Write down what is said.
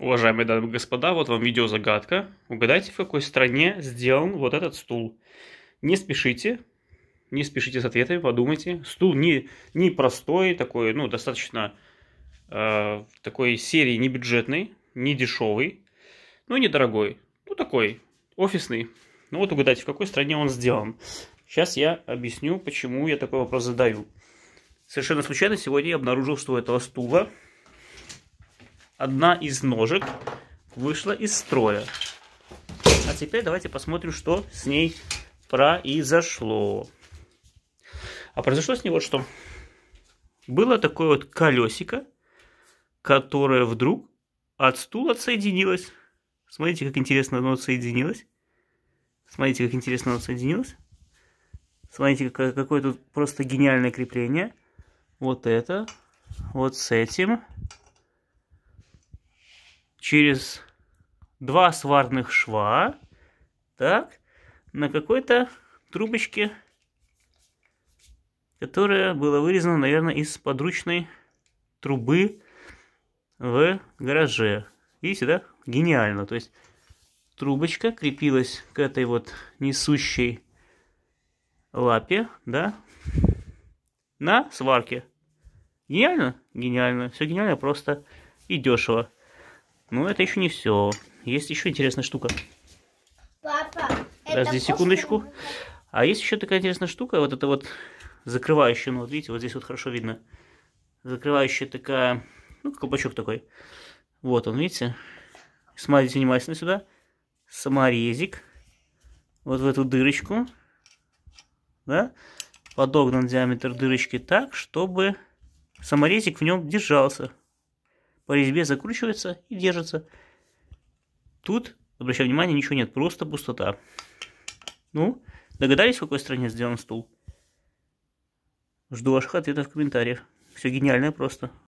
Уважаемые дамы и господа, вот вам видеозагадка. Угадайте, в какой стране сделан вот этот стул. Не спешите, не спешите с ответами, подумайте. Стул не, не простой, такой, ну, достаточно э, такой серии не бюджетный, не дешевый, ну, недорогой. Ну, такой, офисный. Ну, вот угадайте, в какой стране он сделан. Сейчас я объясню, почему я такой вопрос задаю. Совершенно случайно сегодня я обнаружил, что у этого стула одна из ножек вышла из строя. А теперь давайте посмотрим, что с ней произошло. А произошло с ней вот что. Было такое вот колесико, которое вдруг от стула отсоединилось. Смотрите, как интересно оно отсоединилось. Смотрите, как интересно оно отсоединилось. Смотрите, какое тут просто гениальное крепление. Вот это, вот с этим, через два сварных шва, так, на какой-то трубочке, которая была вырезана, наверное, из подручной трубы в гараже. Видите, да? Гениально. То есть трубочка крепилась к этой вот несущей лапе, да, на сварке. Гениально? Гениально. Все гениально, просто и дешево. Ну это еще не все. Есть еще интересная штука. Папа, Подожди это секундочку. А есть еще такая интересная штука, вот это вот закрывающая, ну вот видите, вот здесь вот хорошо видно. Закрывающая такая, ну колпачок такой. Вот он, видите. Смотрите внимательно сюда. Саморезик. Вот в эту дырочку. Да? Подогнан диаметр дырочки так, чтобы саморезик в нем держался по резьбе закручивается и держится. Тут, обращаю внимание, ничего нет, просто пустота. Ну, догадались, в какой стране сделан стул? Жду ваших ответов в комментариях. Все гениальное просто.